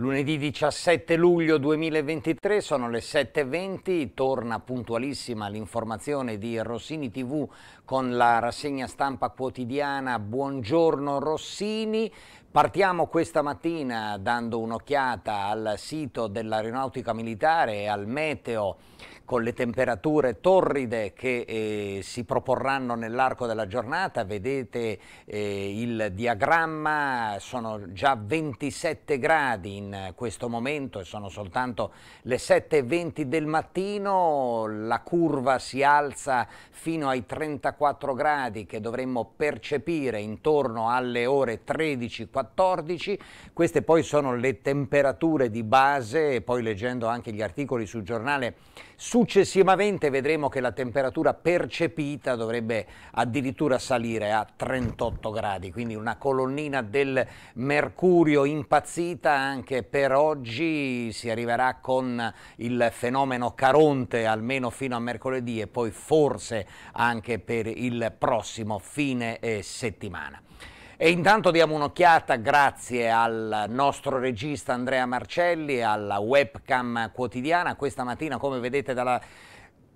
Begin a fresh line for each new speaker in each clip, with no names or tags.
Lunedì 17 luglio 2023 sono le 7.20, torna puntualissima l'informazione di Rossini TV con la rassegna stampa quotidiana Buongiorno Rossini. Partiamo questa mattina dando un'occhiata al sito dell'aeronautica militare e al meteo con le temperature torride che eh, si proporranno nell'arco della giornata, vedete eh, il diagramma, sono già 27 gradi in questo momento e sono soltanto le 7.20 del mattino, la curva si alza fino ai 34 gradi che dovremmo percepire intorno alle ore 13-14, queste poi sono le temperature di base e poi leggendo anche gli articoli sul giornale Successivamente vedremo che la temperatura percepita dovrebbe addirittura salire a 38 gradi, quindi una colonnina del mercurio impazzita anche per oggi si arriverà con il fenomeno Caronte almeno fino a mercoledì e poi forse anche per il prossimo fine eh, settimana. E intanto diamo un'occhiata, grazie al nostro regista Andrea Marcelli, alla webcam quotidiana. Questa mattina, come vedete dalla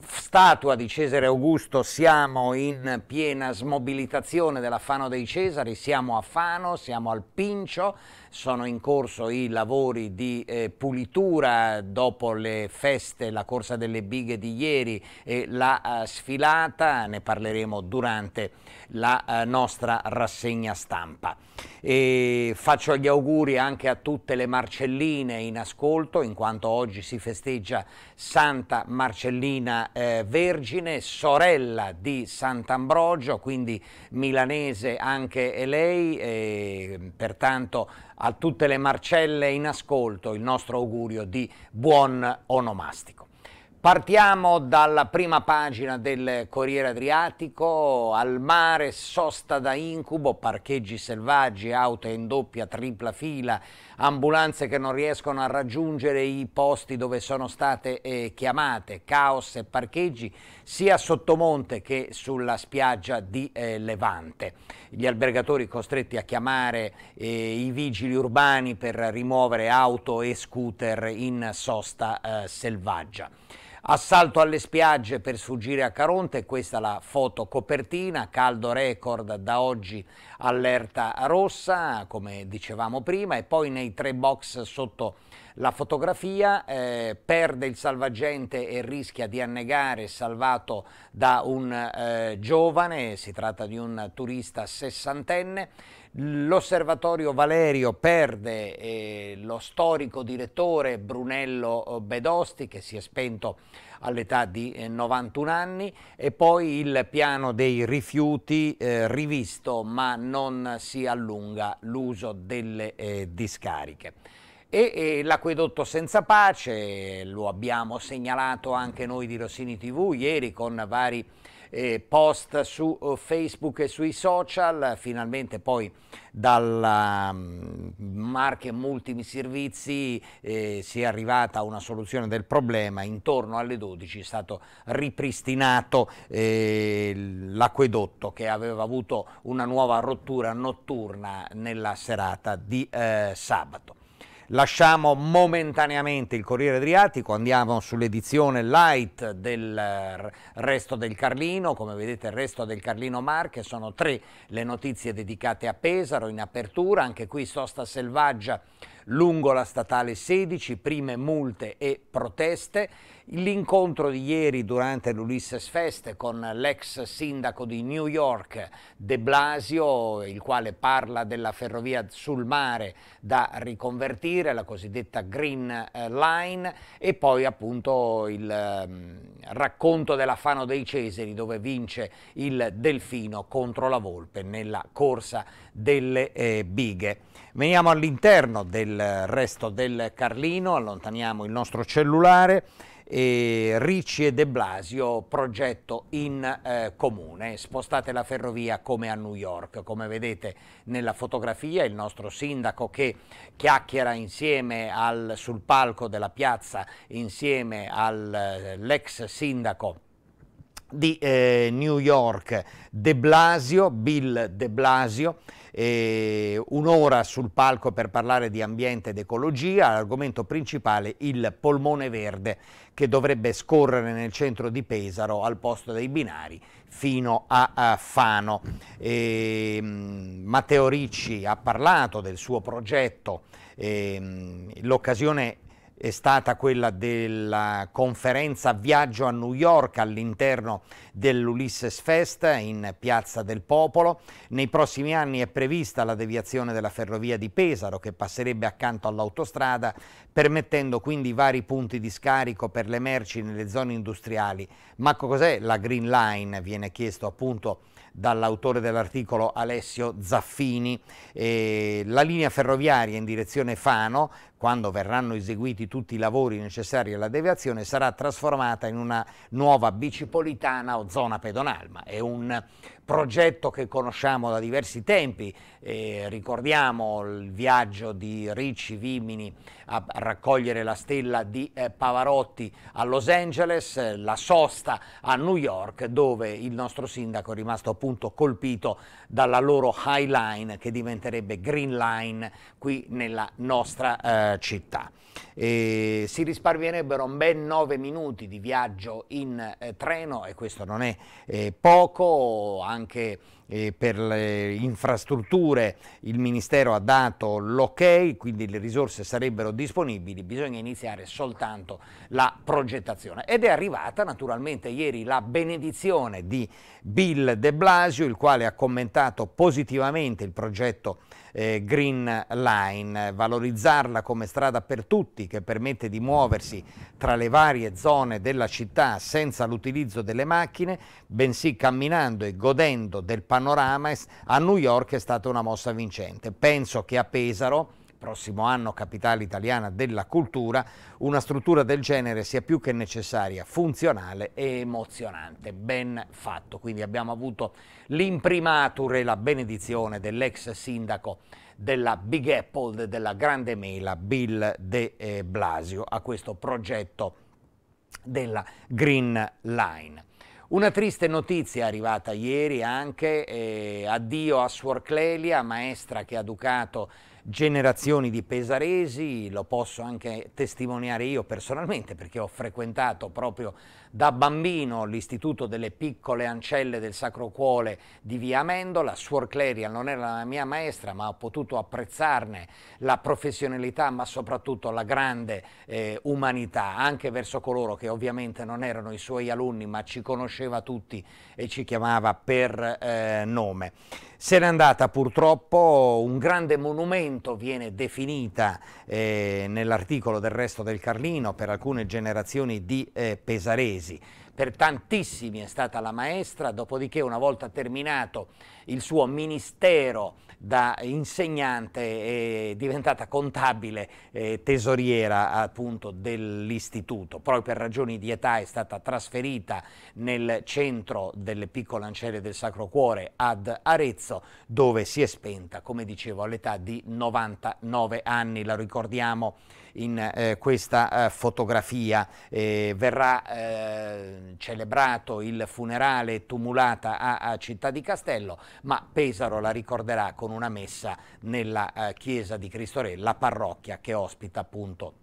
statua di Cesare Augusto, siamo in piena smobilitazione della Fano dei Cesari, siamo a Fano, siamo al Pincio, sono in corso i lavori di eh, pulitura dopo le feste, la corsa delle bighe di ieri e la eh, sfilata, ne parleremo durante la eh, nostra rassegna stampa. E faccio gli auguri anche a tutte le Marcelline in ascolto, in quanto oggi si festeggia Santa Marcellina eh, Vergine, sorella di Sant'Ambrogio, quindi milanese anche lei, pertanto a tutte le marcelle in ascolto il nostro augurio di buon onomastico. Partiamo dalla prima pagina del Corriere Adriatico, al mare, sosta da incubo, parcheggi selvaggi, auto in doppia, tripla fila, ambulanze che non riescono a raggiungere i posti dove sono state eh, chiamate, caos e parcheggi sia a Sottomonte che sulla spiaggia di eh, Levante. Gli albergatori costretti a chiamare eh, i vigili urbani per rimuovere auto e scooter in sosta eh, selvaggia. Assalto alle spiagge per sfuggire a Caronte, questa è la foto copertina, caldo record da oggi allerta rossa, come dicevamo prima, e poi nei tre box sotto la fotografia eh, perde il salvagente e rischia di annegare, salvato da un eh, giovane, si tratta di un turista sessantenne, L'osservatorio Valerio perde eh, lo storico direttore Brunello eh, Bedosti che si è spento all'età di 91 eh, anni e poi il piano dei rifiuti eh, rivisto ma non si allunga l'uso delle eh, discariche. E, e l'acquedotto senza pace, lo abbiamo segnalato anche noi di Rossini TV ieri con vari eh, post su eh, Facebook e sui social, finalmente poi dalla mm, marche multimi servizi eh, si è arrivata a una soluzione del problema, intorno alle 12 è stato ripristinato eh, l'acquedotto che aveva avuto una nuova rottura notturna nella serata di eh, sabato. Lasciamo momentaneamente il Corriere Adriatico, andiamo sull'edizione light del eh, Resto del Carlino, come vedete il Resto del Carlino Marche, sono tre le notizie dedicate a Pesaro in apertura, anche qui sosta selvaggia lungo la statale 16, prime multe e proteste. L'incontro di ieri durante l'Ulisses Fest con l'ex sindaco di New York De Blasio, il quale parla della ferrovia sul mare da riconvertire, la cosiddetta Green eh, Line, e poi appunto il ehm, racconto della Fano dei Cesari dove vince il Delfino contro la Volpe nella corsa delle eh, bighe. Veniamo all'interno del resto del Carlino, allontaniamo il nostro cellulare. E Ricci e De Blasio progetto in eh, comune, spostate la ferrovia come a New York, come vedete nella fotografia il nostro sindaco che chiacchiera insieme al, sul palco della piazza insieme all'ex eh, sindaco di eh, New York, De Blasio, Bill De Blasio, eh, un'ora sul palco per parlare di ambiente ed ecologia, l'argomento principale il polmone verde che dovrebbe scorrere nel centro di Pesaro al posto dei binari fino a, a Fano. Eh, Matteo Ricci ha parlato del suo progetto, ehm, l'occasione è è stata quella della conferenza Viaggio a New York all'interno dell'Ulisses Fest in Piazza del Popolo. Nei prossimi anni è prevista la deviazione della ferrovia di Pesaro che passerebbe accanto all'autostrada permettendo quindi vari punti di scarico per le merci nelle zone industriali. Ma cos'è la Green Line? Viene chiesto appunto dall'autore dell'articolo Alessio Zaffini. Eh, la linea ferroviaria in direzione Fano quando verranno eseguiti tutti i lavori necessari alla deviazione, sarà trasformata in una nuova bicipolitana o zona pedonalma. È un progetto che conosciamo da diversi tempi, eh, ricordiamo il viaggio di Ricci Vimini a, raccogliere la stella di eh, Pavarotti a Los Angeles, la sosta a New York dove il nostro sindaco è rimasto appunto colpito dalla loro High Line che diventerebbe Green Line qui nella nostra eh, città. E si risparmierebbero ben 9 minuti di viaggio in eh, treno e questo non è eh, poco, anche eh, per le infrastrutture il Ministero ha dato l'ok, quindi le risorse sarebbero disponibili, bisogna iniziare soltanto la progettazione. Ed è arrivata naturalmente ieri la benedizione di Bill de Blasio, il quale ha commentato positivamente il progetto eh, Green Line, valorizzarla come strada per tutti che permette di muoversi tra le varie zone della città senza l'utilizzo delle macchine, bensì camminando e godendo del panorama a New York è stata una mossa vincente. Penso che a Pesaro prossimo anno capitale italiana della cultura, una struttura del genere sia più che necessaria, funzionale e emozionante, ben fatto. Quindi abbiamo avuto l'imprimatur e la benedizione dell'ex sindaco della Big Apple, della Grande Mela, Bill De eh, Blasio, a questo progetto della Green Line. Una triste notizia arrivata ieri anche, eh, addio a Suor Clelia, maestra che ha educato generazioni di pesaresi, lo posso anche testimoniare io personalmente perché ho frequentato proprio da bambino l'istituto delle piccole ancelle del Sacro Cuore di Via Amendola, Suor Cleria non era la mia maestra ma ho potuto apprezzarne la professionalità ma soprattutto la grande eh, umanità anche verso coloro che ovviamente non erano i suoi alunni ma ci conosceva tutti e ci chiamava per eh, nome. Se n'è andata purtroppo un grande monumento viene definita eh, nell'articolo del resto del Carlino per alcune generazioni di eh, pesaresi mesi. Per tantissimi è stata la maestra, dopodiché una volta terminato il suo ministero da insegnante è diventata contabile eh, tesoriera appunto dell'istituto. Poi per ragioni di età è stata trasferita nel centro delle piccole ancelle del Sacro Cuore ad Arezzo dove si è spenta, come dicevo, all'età di 99 anni. La ricordiamo in eh, questa eh, fotografia. Eh, verrà celebrato il funerale tumulata a, a, Città di Castello, ma Pesaro la ricorderà con una messa nella chiesa di Cristo Re, la parrocchia che ospita appunto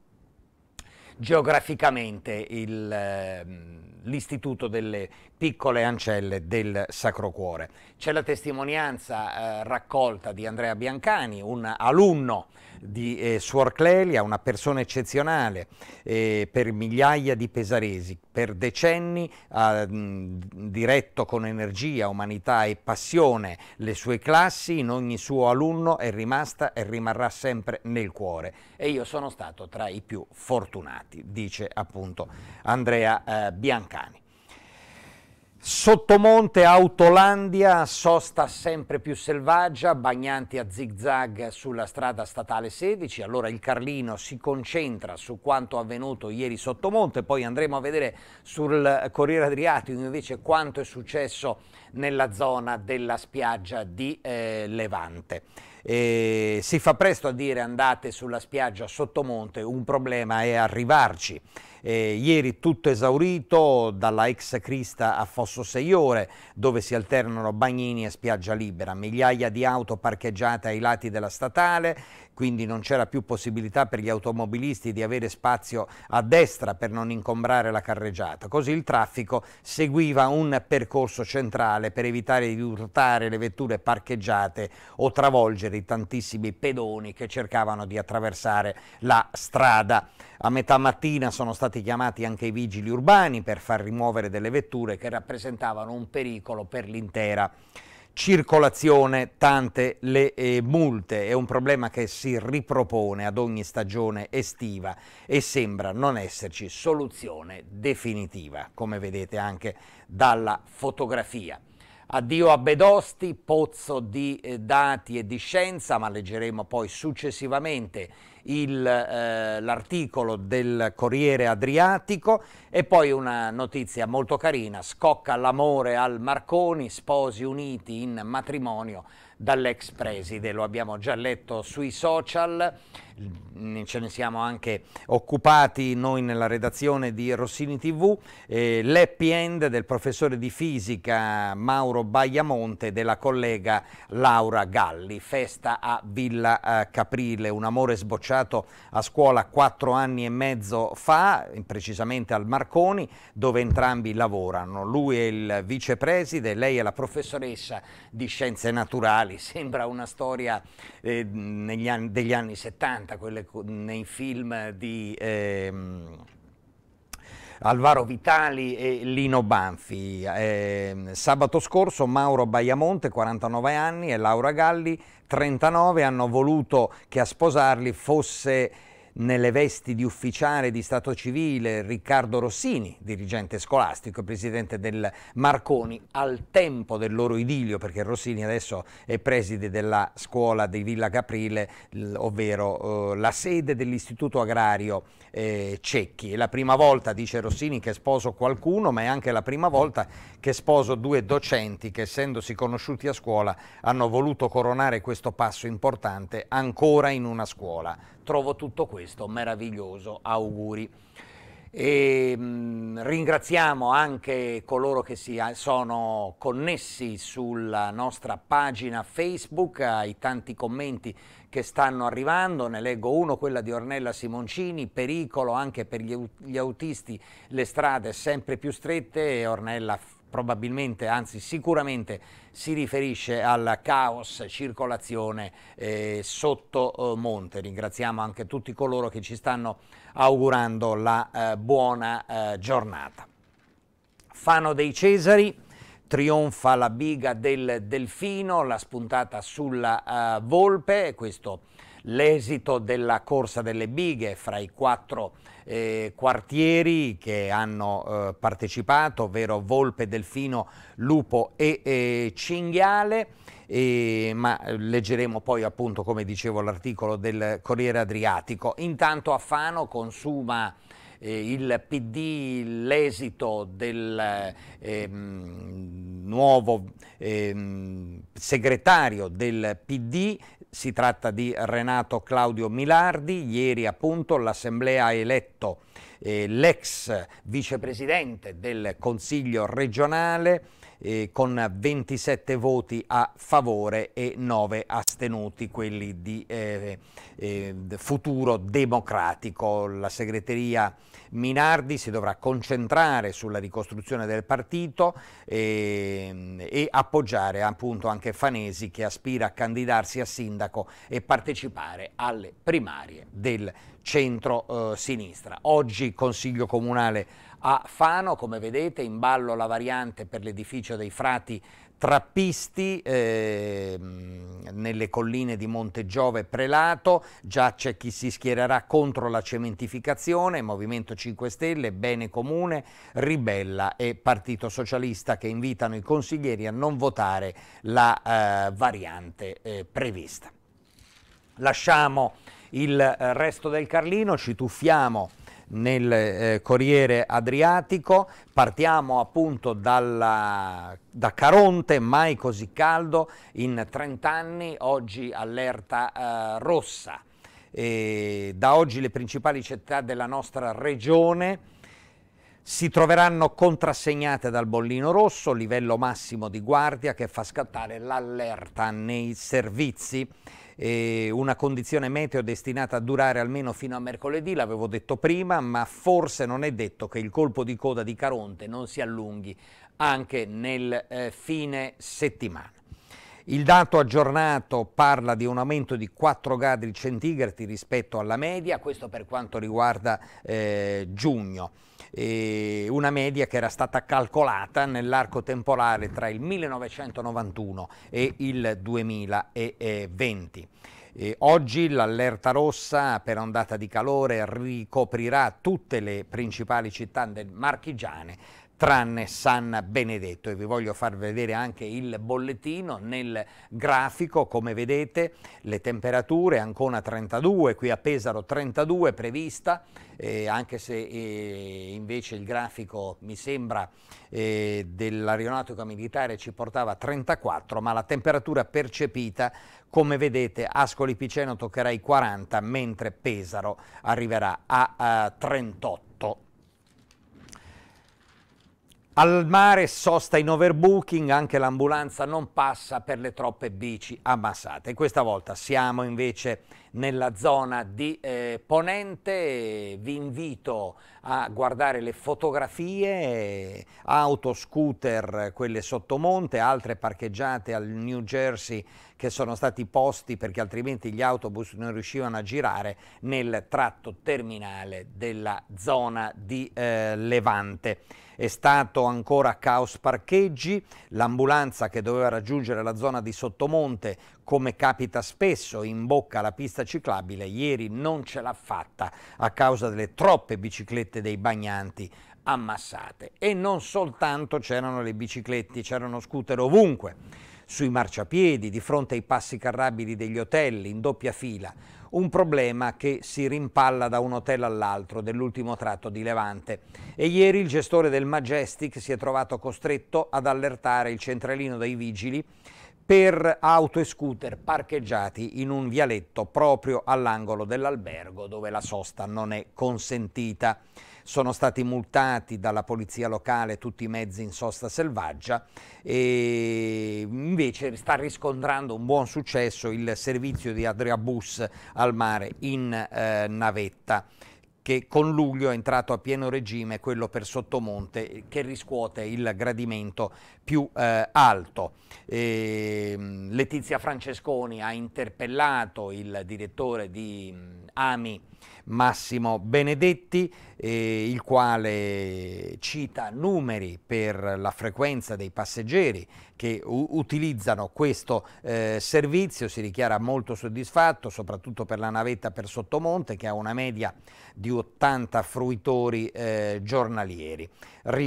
geograficamente ehm, l'istituto delle piccole ancelle del Sacro Cuore. C'è la testimonianza eh, raccolta di Andrea Biancani, un alunno di eh, Suor Clelia, una persona eccezionale eh, per migliaia di pesaresi. Per decenni ha mh, diretto con energia, umanità e passione le sue classi, in ogni suo alunno è rimasta e rimarrà sempre nel cuore. E io sono stato tra i più fortunati, dice appunto Andrea eh, Biancani. Sottomonte Autolandia, sosta sempre più selvaggia, bagnanti a zigzag sulla strada statale 16, allora il Carlino si concentra su quanto avvenuto ieri sottomonte, poi andremo a vedere sul Corriere Adriatico invece quanto è successo nella zona della spiaggia di eh, Levante eh, si fa presto a dire andate sulla spiaggia sottomonte, un problema è arrivarci. Eh, ieri tutto esaurito dalla ex crista a Fosso Seiore, dove si alternano bagnini e spiaggia libera, migliaia di auto parcheggiate ai lati della statale, quindi non c'era più possibilità per gli automobilisti di avere spazio a destra per non ingombrare la carreggiata. Così il traffico seguiva un percorso centrale per evitare di urtare le vetture parcheggiate o travolgere i tantissimi pedoni che cercavano di attraversare la strada. A metà mattina sono stati chiamati anche i vigili urbani per far rimuovere delle vetture che rappresentavano un pericolo per l'intera città circolazione tante le eh, multe, è un problema che si ripropone ad ogni stagione estiva e sembra non esserci soluzione definitiva, come vedete anche dalla fotografia. Addio a Bedosti, pozzo di eh, dati e di scienza, ma leggeremo poi successivamente eh, l'articolo eh, del Corriere Adriatico e poi una notizia molto carina, scocca l'amore al Marconi, sposi uniti in matrimonio dall'ex preside, lo abbiamo già letto sui social ce ne siamo anche occupati noi nella redazione di Rossini TV, eh, l'happy end del professore di fisica Mauro Baiamonte e della collega Laura Galli, festa a Villa eh, Caprile, un amore sbocciato a scuola quattro anni e mezzo fa, precisamente al Marconi, dove entrambi lavorano. Lui è il vicepreside, lei è la professoressa di scienze naturali, sembra una storia eh, anni, degli anni 70 80, quelle nei film di ehm, Alvaro Vitali e Lino Banfi. Eh, sabato scorso Mauro Baiamonte, 49 anni, e Laura Galli, 39, hanno voluto che a sposarli fosse nelle vesti di ufficiale di Stato civile Riccardo Rossini, dirigente scolastico e presidente del Marconi, al tempo del loro idilio, perché Rossini adesso è preside della scuola di Villa Caprile, ovvero eh, la sede dell'Istituto Agrario eh, Cecchi. È la prima volta, dice Rossini, che sposo qualcuno, ma è anche la prima volta che sposo due docenti che, essendosi conosciuti a scuola, hanno voluto coronare questo passo importante ancora in una scuola trovo tutto questo meraviglioso. Auguri. E, ehm, mh, ringraziamo anche coloro che si eh, sono connessi sulla nostra pagina Facebook, ai tanti commenti che stanno arrivando, ne leggo uno, quella di Ornella Simoncini, pericolo anche per gli, gli autisti, le strade sempre più strette, Ornella probabilmente, anzi sicuramente si riferisce al caos circolazione eh, sotto eh, monte. Ringraziamo anche tutti coloro che ci stanno augurando la eh, buona eh, giornata. Fano dei Cesari trionfa la biga del Delfino, la spuntata sulla uh, Volpe, questo l'esito della corsa delle bighe fra i quattro eh, quartieri che hanno eh, partecipato, ovvero volpe, delfino, lupo e, e eh, cinghiale. E, ma eh, leggeremo poi appunto come dicevo l'articolo del Corriere Adriatico. Intanto a Fano consuma eh, il PD, l'esito del ehm, nuovo ehm, segretario del PD si tratta di Renato Claudio Milardi, ieri appunto l'Assemblea ha eletto eh, l'ex vicepresidente del Consiglio regionale eh, con 27 voti a favore e 9 astenuti, quelli di eh, eh, futuro democratico. La segreteria Minardi si dovrà concentrare sulla ricostruzione del partito ehm, e appoggiare appunto anche Fanesi che aspira a candidarsi a sindaco e partecipare alle primarie del centro-sinistra. Eh, Oggi Consiglio Comunale a Fano, come vedete, in ballo la variante per l'edificio dei frati Trappisti eh, nelle colline di Monte Giove Prelato, già c'è chi si schiererà contro la cementificazione, Movimento 5 Stelle, Bene Comune, Ribella e Partito Socialista che invitano i consiglieri a non votare la eh, variante eh, prevista. Lasciamo il eh, resto del Carlino, ci tuffiamo nel eh, Corriere Adriatico. Partiamo appunto dalla, da Caronte, mai così caldo, in 30 anni, oggi allerta eh, rossa. E da oggi le principali città della nostra regione si troveranno contrassegnate dal bollino rosso, livello massimo di guardia che fa scattare l'allerta nei servizi eh, una condizione meteo destinata a durare almeno fino a mercoledì, l'avevo detto prima, ma forse non è detto che il colpo di coda di Caronte non si allunghi anche nel eh, fine settimana. Il dato aggiornato parla di un aumento di 4 gradi centigradi rispetto alla media, questo per quanto riguarda eh, giugno, e una media che era stata calcolata nell'arco temporale tra il 1991 e il 2020. E oggi l'allerta rossa per ondata di calore ricoprirà tutte le principali città del marchigiane tranne San Benedetto e vi voglio far vedere anche il bollettino nel grafico come vedete le temperature Ancona 32 qui a Pesaro 32 prevista eh, anche se eh, invece il grafico mi sembra eh, dell'aeronautica militare ci portava a 34 ma la temperatura percepita come vedete Ascoli Piceno toccherà i 40 mentre Pesaro arriverà a, a 38 Al mare sosta in overbooking, anche l'ambulanza non passa per le troppe bici ammassate. questa volta siamo invece nella zona di eh, Ponente, vi invito a guardare le fotografie, eh, auto, scooter, quelle sottomonte, altre parcheggiate al New Jersey che sono stati posti perché altrimenti gli autobus non riuscivano a girare nel tratto terminale della zona di eh, Levante è stato ancora caos parcheggi, l'ambulanza che doveva raggiungere la zona di Sottomonte, come capita spesso, in bocca alla pista ciclabile, ieri non ce l'ha fatta a causa delle troppe biciclette dei bagnanti ammassate. E non soltanto c'erano le biciclette, c'erano scooter ovunque, sui marciapiedi, di fronte ai passi carrabili degli hotel, in doppia fila un problema che si rimpalla da un hotel all'altro dell'ultimo tratto di Levante. E ieri il gestore del Majestic si è trovato costretto ad allertare il centralino dei vigili per auto e scooter parcheggiati in un vialetto proprio all'angolo dell'albergo dove la sosta non è consentita sono stati multati dalla polizia locale tutti i mezzi in sosta selvaggia e invece sta riscontrando un buon successo il servizio di Bus al mare in eh, navetta che con luglio è entrato a pieno regime quello per Sottomonte che riscuote il gradimento più eh, alto. E, ehm, Letizia Francesconi ha interpellato il direttore di mm, Ami Massimo Benedetti, eh, il quale cita numeri per la frequenza dei passeggeri che utilizzano questo eh, servizio, si dichiara molto soddisfatto, soprattutto per la navetta per Sottomonte che ha una media di 80 fruitori eh, giornalieri.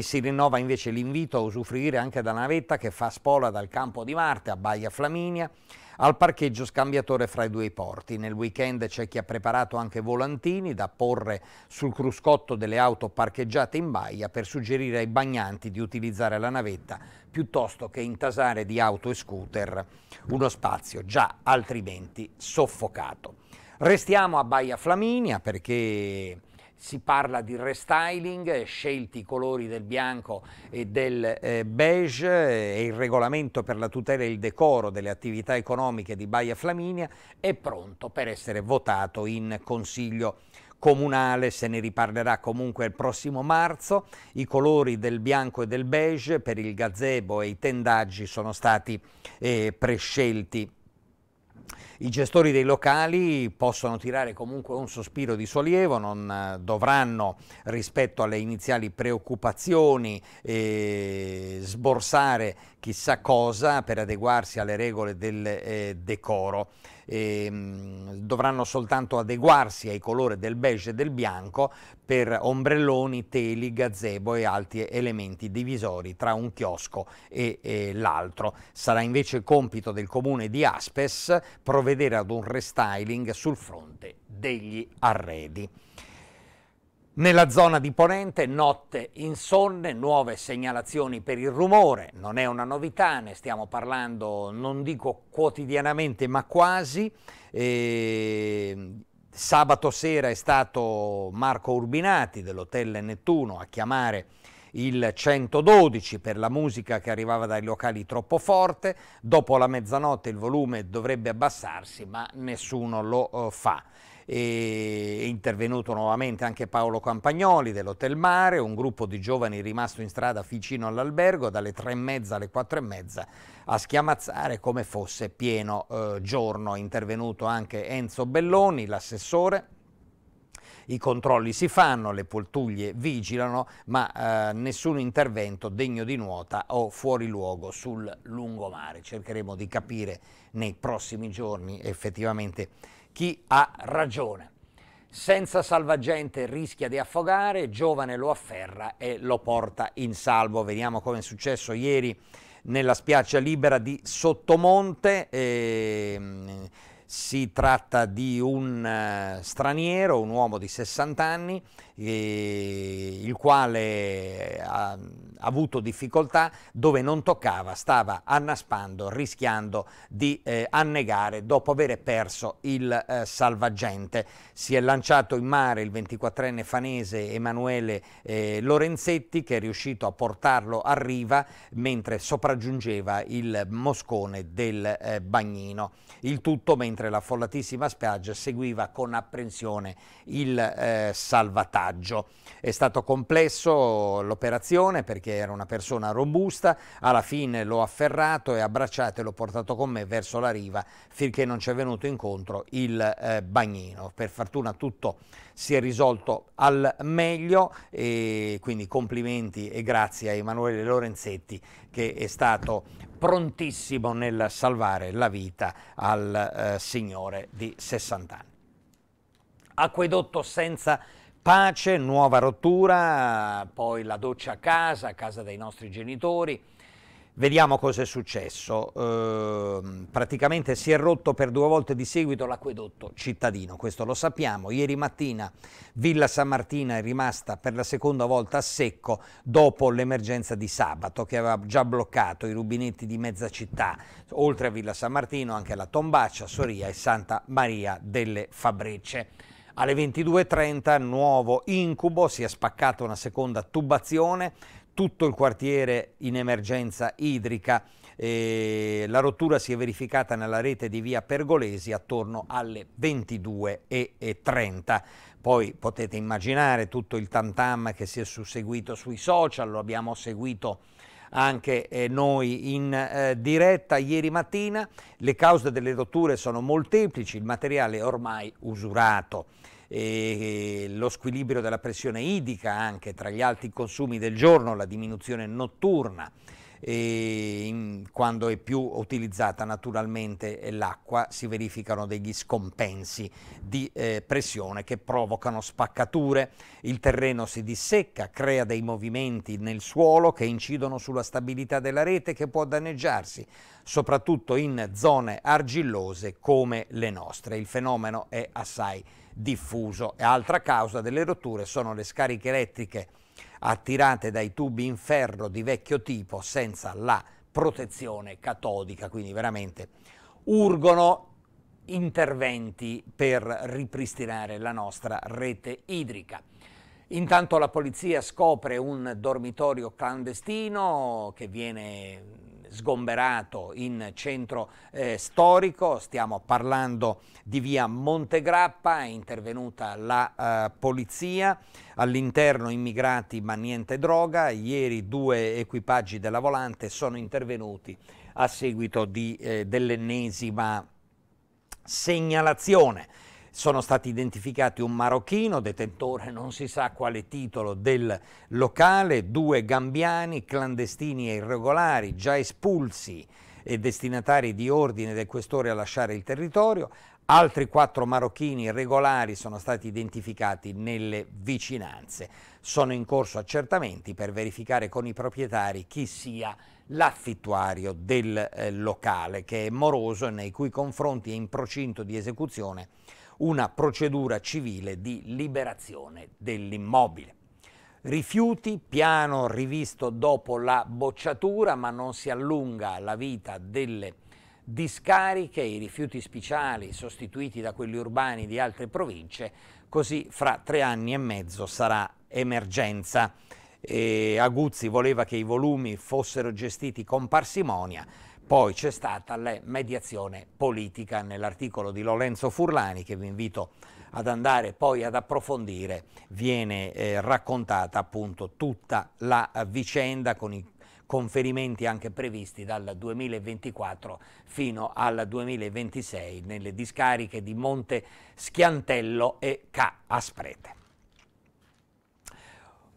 si rinnova invece l'invito a usufruire anche della navetta che fa spola dal campo di Marte a Baia Flaminia, al parcheggio scambiatore fra i due porti. Nel weekend c'è chi ha preparato anche volantini da porre sul cruscotto delle auto parcheggiate in baia per suggerire ai bagnanti di utilizzare la navetta piuttosto che intasare di auto e scooter uno spazio già altrimenti soffocato. Restiamo a Baia Flaminia perché si parla di restyling, eh, scelti i colori del bianco e del eh, beige eh, e il regolamento per la tutela e il decoro delle attività economiche di Baia Flaminia è pronto per essere votato in Consiglio comunale, se ne riparlerà comunque il prossimo marzo. I colori del bianco e del beige per il gazebo e i tendaggi sono stati eh, prescelti i gestori dei locali possono tirare comunque un sospiro di sollievo, non eh, dovranno rispetto alle iniziali preoccupazioni eh, sborsare chissà cosa per adeguarsi alle regole del eh, decoro. E, ehm, dovranno soltanto adeguarsi ai colori del beige e del bianco per ombrelloni, teli, gazebo e altri elementi divisori tra un chiosco e, e l'altro. Sarà invece compito del comune di Aspes provvedere provvedere ad un restyling sul fronte degli arredi. Nella zona di Ponente, notte insonne, nuove segnalazioni per il rumore, non è una novità, ne stiamo parlando non dico quotidianamente ma quasi. E ehm, sabato sera è stato Marco Urbinati dell'Hotel Nettuno a chiamare il 112 per la musica che arrivava dai locali troppo forte, dopo la mezzanotte il volume dovrebbe abbassarsi ma nessuno lo eh, fa. E è intervenuto nuovamente anche Paolo Campagnoli dell'Hotel Mare, un gruppo di giovani rimasto in strada vicino all'albergo dalle tre e mezza alle quattro e mezza a schiamazzare come fosse pieno eh, giorno. È intervenuto anche Enzo Belloni, l'assessore i controlli si fanno, le poltuglie vigilano, ma eh, nessun intervento degno di nuota o fuori luogo sul lungomare. Cercheremo di capire nei prossimi giorni effettivamente chi ha ragione. Senza salvagente rischia di affogare, giovane lo afferra e lo porta in salvo. Vediamo come è successo ieri nella spiaggia libera di Sottomonte. E ehm, si tratta di un eh, straniero, un uomo di 60 anni eh, il quale ha, ha avuto difficoltà dove non toccava, stava annaspando, rischiando di eh, annegare dopo aver perso il eh, salvagente. Si è lanciato in mare il 24enne fanese Emanuele eh, Lorenzetti che è riuscito a portarlo a riva mentre sopraggiungeva il moscone del eh, bagnino. Il tutto mentre la follatissima spiaggia seguiva con apprensione il eh, salvataggio coraggio. È stato complesso l'operazione perché era una persona robusta, alla fine l'ho afferrato e abbracciato e l'ho portato con me verso la riva finché non ci è venuto incontro il eh, bagnino. Per fortuna tutto si è risolto al meglio e quindi complimenti e grazie a Emanuele Lorenzetti che è stato prontissimo nel salvare la vita al eh, signore di 60 anni. Acquedotto senza pace, nuova rottura, poi la doccia a casa, a casa dei nostri genitori. Vediamo cosa è successo. Eh, praticamente si è rotto per due volte di seguito l'acquedotto cittadino, questo lo sappiamo. Ieri mattina Villa San Martina è rimasta per la seconda volta a secco dopo l'emergenza di sabato che aveva già bloccato i rubinetti di mezza città, oltre a Villa San Martino anche la Tombaccia, Soria e Santa Maria delle Fabrecce. Alle 22.30 nuovo incubo, si è spaccata una seconda tubazione, tutto il quartiere in emergenza idrica. E la rottura si è verificata nella rete di via Pergolesi attorno alle 22.30. Poi potete immaginare tutto il tantam che si è susseguito sui social, lo abbiamo seguito anche eh, noi in eh, diretta ieri mattina. Le cause delle rotture sono molteplici, il materiale è ormai usurato lo squilibrio della pressione idrica anche tra gli alti consumi del giorno, la diminuzione notturna in, quando è più utilizzata naturalmente l'acqua si verificano degli scompensi di eh, pressione che provocano spaccature, il terreno si dissecca, crea dei movimenti nel suolo che incidono sulla stabilità della rete che può danneggiarsi, soprattutto in zone argillose come le nostre. Il fenomeno è assai diffuso e altra causa delle rotture sono le scariche elettriche attirate dai tubi in ferro di vecchio tipo senza la protezione catodica, quindi veramente
urgono
interventi per ripristinare la nostra rete idrica. Intanto la polizia scopre un dormitorio clandestino che viene sgomberato in centro eh, storico, stiamo parlando di via Montegrappa, è intervenuta la eh, polizia, all'interno immigrati ma niente droga, ieri due equipaggi della volante sono intervenuti a seguito eh, dell'ennesima segnalazione sono stati identificati un marocchino, detentore non si sa quale titolo del locale, due gambiani clandestini e irregolari già espulsi e destinatari di ordine del questore a lasciare il territorio, Altri quattro marocchini regolari sono stati identificati nelle vicinanze. Sono in corso accertamenti per verificare con i proprietari chi sia l'affittuario del eh, locale, che è moroso e nei cui confronti è in procinto di esecuzione una procedura civile di liberazione dell'immobile. Rifiuti, piano rivisto dopo la bocciatura, ma non si allunga la vita delle discariche, i rifiuti speciali sostituiti da quelli urbani di altre province, così fra tre anni e mezzo sarà emergenza. E Aguzzi voleva che i volumi fossero gestiti con parsimonia, poi c'è stata la mediazione politica nell'articolo di Lorenzo Furlani che vi invito ad andare poi ad approfondire, viene eh, raccontata appunto tutta la vicenda con i conferimenti anche previsti dal 2024 fino al 2026 nelle discariche di Monte Schiantello e Ca Asprete.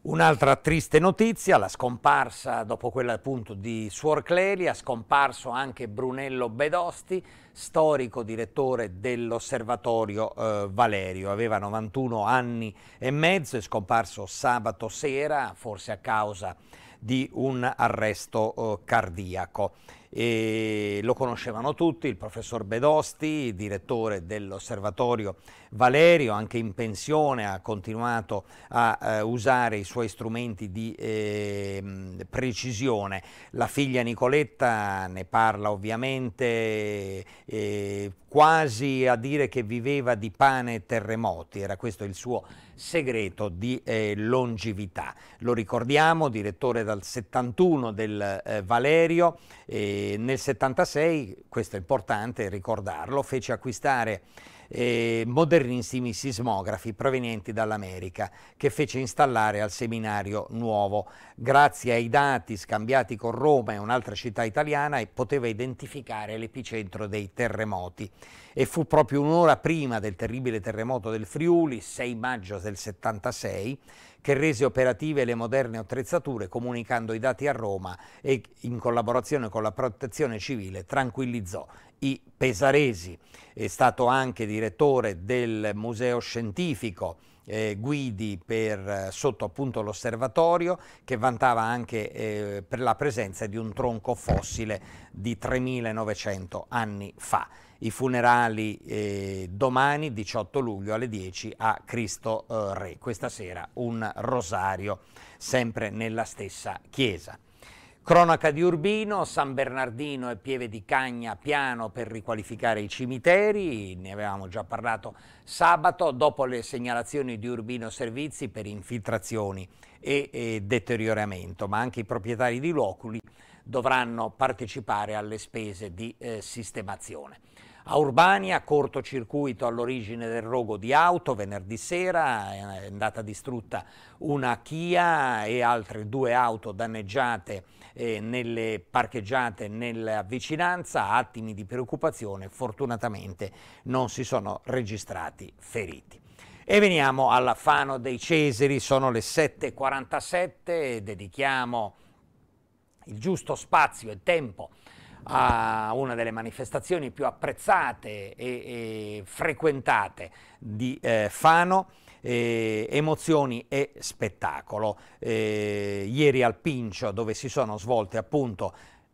Un'altra triste notizia, la scomparsa dopo quella appunto di Suor Clelia, scomparso anche Brunello Bedosti, storico direttore dell'Osservatorio eh, Valerio. Aveva 91 anni e mezzo, è scomparso sabato sera, forse a causa di un arresto eh, cardiaco e lo conoscevano tutti, il professor Bedosti, direttore dell'osservatorio Valerio, anche in pensione ha continuato a eh, usare i suoi strumenti di eh, precisione. La figlia Nicoletta ne parla ovviamente eh, quasi a dire che viveva di pane e terremoti, era questo il suo segreto di eh, longevità. Lo ricordiamo, direttore dal 71 del eh, Valerio, eh, nel 76, questo è importante ricordarlo, fece acquistare eh, modernissimi sismografi provenienti dall'America che fece installare al seminario nuovo. Grazie ai dati scambiati con Roma e un'altra città italiana poteva identificare l'epicentro dei terremoti e fu proprio un'ora prima del terribile terremoto del Friuli, 6 maggio del 76, che rese operative le moderne attrezzature comunicando i dati a Roma e in collaborazione con la protezione civile tranquillizzò i pesaresi. È stato anche direttore del Museo Scientifico eh, guidi per, eh, sotto appunto l'osservatorio che vantava anche eh, per la presenza di un tronco fossile di 3900 anni fa i funerali eh, domani 18 luglio alle 10 a Cristo eh, Re. Questa sera un rosario sempre nella stessa chiesa. Cronaca di Urbino, San Bernardino e Pieve di Cagna piano per riqualificare i cimiteri, ne avevamo già parlato sabato, dopo le segnalazioni di Urbino Servizi per infiltrazioni e, e deterioramento, ma anche i proprietari di loculi dovranno partecipare alle spese di eh, sistemazione. A Urbania, cortocircuito all'origine del rogo di auto, venerdì sera è andata distrutta una Kia e altre due auto danneggiate eh, nelle parcheggiate nella vicinanza, attimi di preoccupazione, fortunatamente non si sono registrati feriti. E veniamo alla Fano dei Cesari, sono le 7.47, dedichiamo il giusto spazio e tempo a a una delle manifestazioni più apprezzate e, e frequentate di eh, Fano, eh, emozioni e spettacolo. Eh, ieri al Pincio, dove si sono svolte appunto,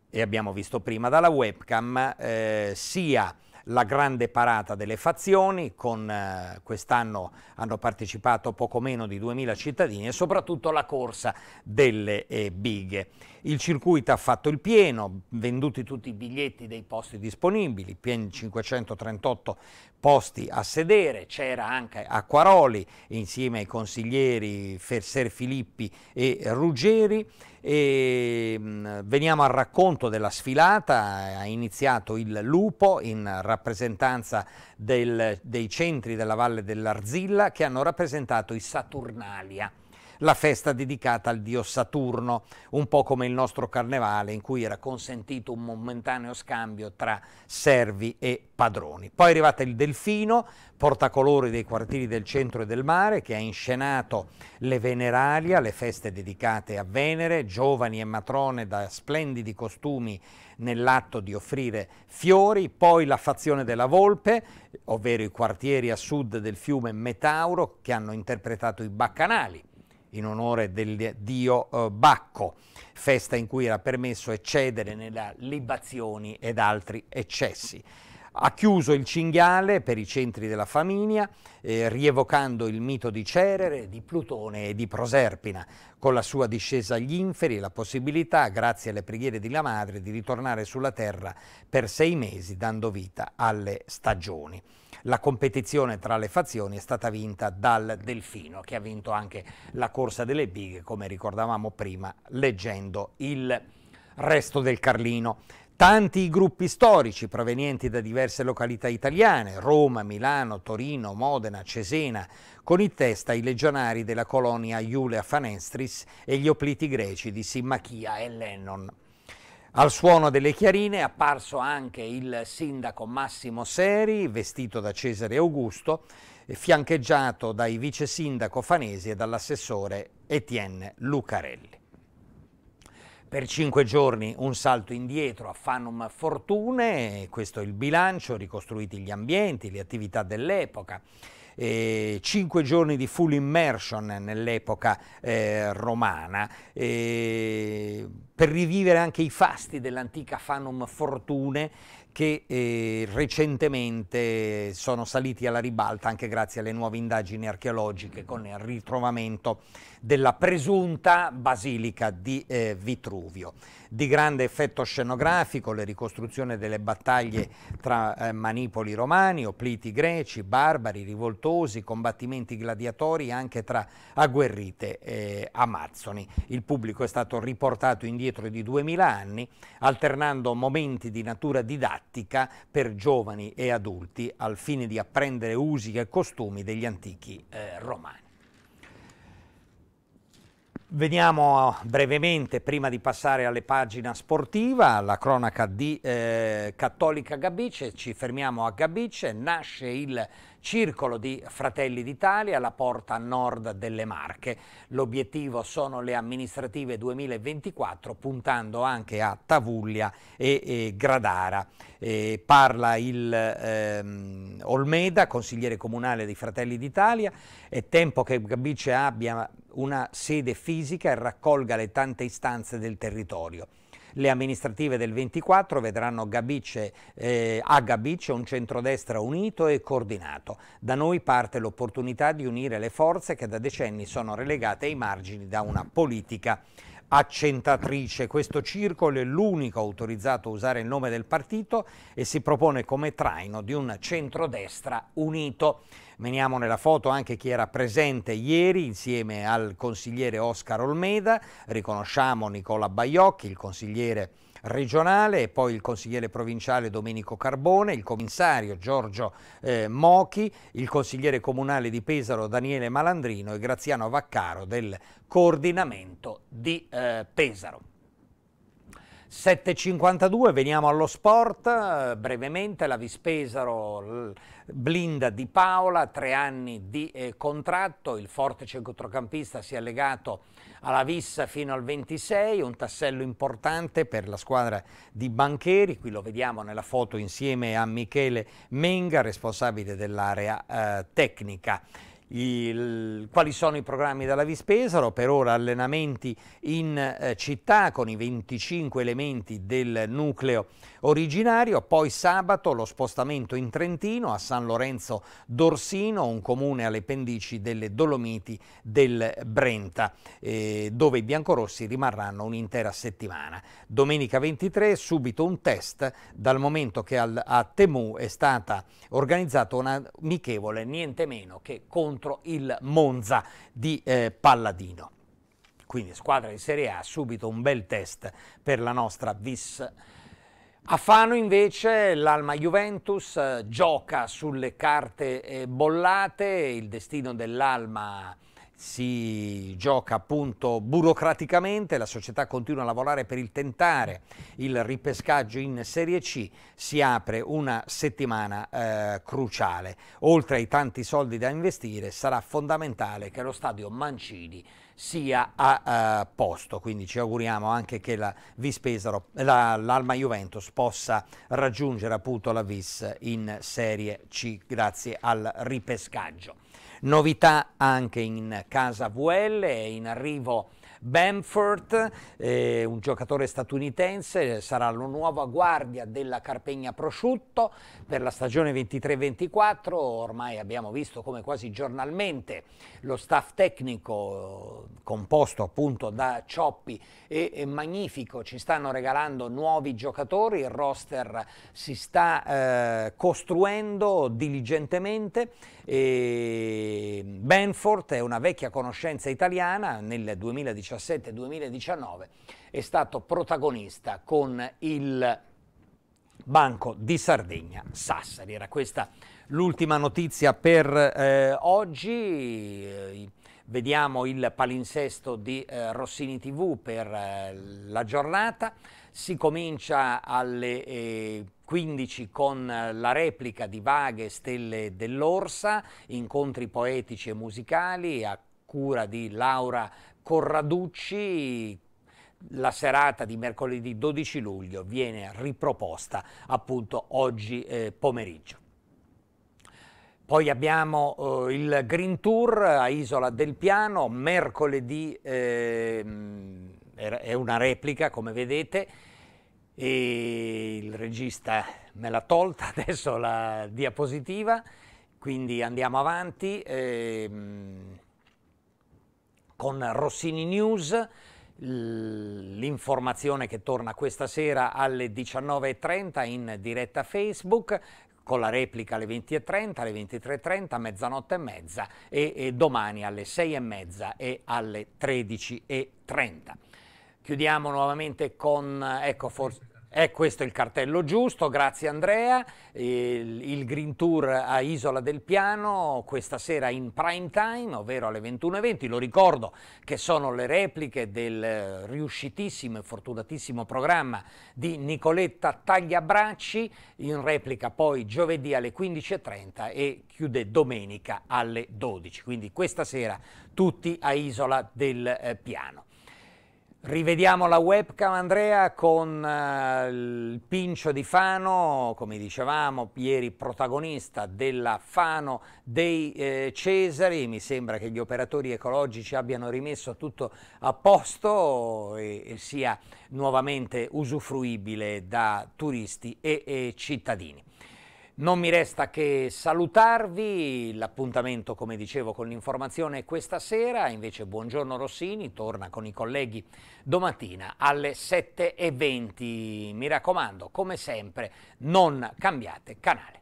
e abbiamo visto prima dalla webcam, eh, sia la grande parata delle fazioni, con eh, quest'anno hanno partecipato poco meno di 2.000 cittadini e soprattutto la corsa delle eh, bighe il circuito ha fatto il pieno, venduti tutti i biglietti dei posti disponibili, 538 posti a sedere, c'era anche Acquaroli insieme ai consiglieri Ferser Filippi e Ruggeri. E, ehm, veniamo al racconto della sfilata, ha iniziato il Lupo in rappresentanza del, dei centri della Valle dell'Arzilla che hanno rappresentato i Saturnalia la festa dedicata al dio Saturno, un po' come il nostro carnevale in cui era consentito un momentaneo scambio tra servi e padroni. Poi è arrivato il Delfino, portacolori dei quartieri del centro e del mare, che ha inscenato le Veneralia, le feste dedicate a Venere, giovani e matrone da splendidi costumi nell'atto di offrire fiori, poi la fazione della Volpe, ovvero i quartieri a sud del fiume Metauro, che hanno interpretato i baccanali in onore del dio eh, Bacco, festa in cui era permesso eccedere nelle libazioni ed altri eccessi. Ha chiuso il cinghiale per i centri della famiglia, eh, rievocando il mito di Cerere, di Plutone e di Proserpina, con la sua discesa agli inferi e la possibilità, grazie alle preghiere della madre, di ritornare sulla terra per sei mesi, dando vita alle stagioni. La competizione tra le fazioni è stata vinta dal Delfino, che ha vinto anche la corsa delle bighe, come ricordavamo prima, leggendo il resto del Carlino. Tanti i gruppi storici provenienti da diverse località italiane, Roma, Milano, Torino, Modena, Cesena, con in testa i legionari della colonia Iulia Fanestris e gli opliti greci di Simmachia e Lennon. Al suono delle chiarine è apparso anche il sindaco Massimo Seri, vestito da Cesare Augusto, fiancheggiato dai vice sindaco Fanesi e dall'assessore Etienne Lucarelli. Per cinque giorni un salto indietro a Fanum Fortune, questo è il bilancio, ricostruiti gli ambienti, le attività dell'epoca eh, cinque giorni di full immersion nell'epoca eh, romana, eh, per rivivere anche i fasti dell'antica Fanum Fortune che eh, recentemente sono saliti alla ribalta anche grazie alle nuove indagini archeologiche con il ritrovamento della presunta basilica di eh, Vitruvio. Di grande effetto scenografico le ricostruzioni delle battaglie tra eh, manipoli romani, opliti greci, barbari, rivoltosi, combattimenti gladiatori anche tra agguerrite eh, amazzoni. Il pubblico è stato riportato indietro di 2000 anni, alternando momenti di natura didattica per giovani e adulti al fine di apprendere usi e costumi degli antichi eh, romani. Veniamo eh, brevemente, prima di passare alle pagine sportiva, alla cronaca di eh, Cattolica Gabice, ci fermiamo a Gabice, nasce il Circolo di Fratelli d'Italia, la porta nord delle Marche. L'obiettivo sono le amministrative 2024, puntando anche a Tavuglia e, e Gradara. E parla il ehm, Olmeda, consigliere comunale dei Fratelli d'Italia. È tempo che Gabice abbia una sede fisica e raccolga le tante istanze del territorio. Le amministrative del 24 vedranno Gabice, eh, a Gabice un centrodestra unito e coordinato. Da noi parte l'opportunità di unire le forze che da decenni sono relegate ai margini da una politica accentatrice. Questo circolo è l'unico autorizzato a usare il nome del partito e si propone come traino di un centrodestra unito. Veniamo nella foto anche chi era presente ieri insieme al consigliere Oscar Olmeda, riconosciamo Nicola Baiocchi, il consigliere regionale e poi il consigliere provinciale Domenico Carbone, il commissario Giorgio eh, Mochi, il consigliere comunale di Pesaro Daniele Malandrino e Graziano Vaccaro del coordinamento di eh, Pesaro. 7.52, veniamo allo sport, brevemente la Vispesaro blinda di Paola, tre anni di eh, contratto, il forte centrocampista si è legato alla Vissa fino al 26, un tassello importante per la squadra di Bancheri, qui lo vediamo nella foto insieme a Michele Menga, responsabile dell'area eh, tecnica il, quali sono i programmi della Vispesaro, per ora allenamenti in eh, città con i 25 elementi del nucleo originario, poi sabato lo spostamento in Trentino a San Lorenzo d'Orsino, un comune alle pendici delle Dolomiti del Brenta, eh, dove i biancorossi rimarranno un'intera settimana. Domenica 23 subito un test dal momento che al, a Temu è stata organizzata una amichevole niente meno che contro contro il Monza di eh, Palladino. Quindi squadra di Serie A, subito un bel test per la nostra Vis. A Fano invece l'Alma Juventus eh, gioca sulle carte eh, bollate, il destino dell'Alma si gioca appunto burocraticamente, la società continua a lavorare per il tentare il ripescaggio in Serie C, si apre una settimana eh, cruciale. Oltre ai tanti soldi da investire sarà fondamentale che lo stadio Mancini sia a eh, posto, quindi ci auguriamo anche che la Vis Pesaro, l'Alma Juventus possa raggiungere appunto la Vis in Serie C grazie al ripescaggio. Novità anche in casa VL, è in arrivo Bamford, eh, un giocatore statunitense, sarà la nuova guardia della Carpegna Prosciutto per la stagione 23-24. Ormai abbiamo visto come quasi giornalmente lo staff tecnico composto appunto da Cioppi e, Magnifico ci stanno regalando nuovi giocatori, il roster si sta eh, costruendo diligentemente e ehm, Benford è una vecchia conoscenza italiana, nel 2017-2019 è stato protagonista con il Banco di Sardegna Sassari. Era questa l'ultima notizia per eh, oggi. Eh, vediamo il palinsesto di eh, Rossini TV per eh, la giornata. Si comincia alle eh, 15 con eh, la replica di Vaghe Stelle dell'Orsa, incontri poetici e musicali a cura di Laura Corraducci. La serata di mercoledì 12 luglio viene riproposta appunto oggi eh, pomeriggio. Poi abbiamo eh, il Green Tour a Isola del Piano, mercoledì eh, è una replica come vedete, e il regista me l'ha tolta adesso la diapositiva, quindi andiamo avanti ehm, con Rossini News, l'informazione che torna questa sera alle 19.30 in diretta Facebook, con la replica alle 20.30, alle 23.30, mezzanotte e mezza e, e domani alle 6.30 e, alle 13.30. Chiudiamo nuovamente con, ecco forse... È questo il cartello giusto, grazie Andrea. Il, il, Green Tour a Isola del Piano questa sera in prime time, ovvero alle 21.20. Lo ricordo che sono le repliche del eh, riuscitissimo e fortunatissimo programma di Nicoletta Tagliabracci, in replica poi giovedì alle 15.30 e chiude domenica alle 12. Quindi questa sera tutti a Isola del eh, Piano. Rivediamo la webcam Andrea con eh, il Pincio di Fano, come dicevamo ieri protagonista della Fano dei eh, Cesari, mi sembra che gli operatori ecologici abbiano rimesso tutto a posto e, e sia nuovamente usufruibile da turisti e, e cittadini. Non mi resta che salutarvi, l'appuntamento come dicevo con l'informazione è questa sera, invece buongiorno Rossini, torna con i colleghi domattina alle 7.20. Mi raccomando, come sempre, non cambiate canale.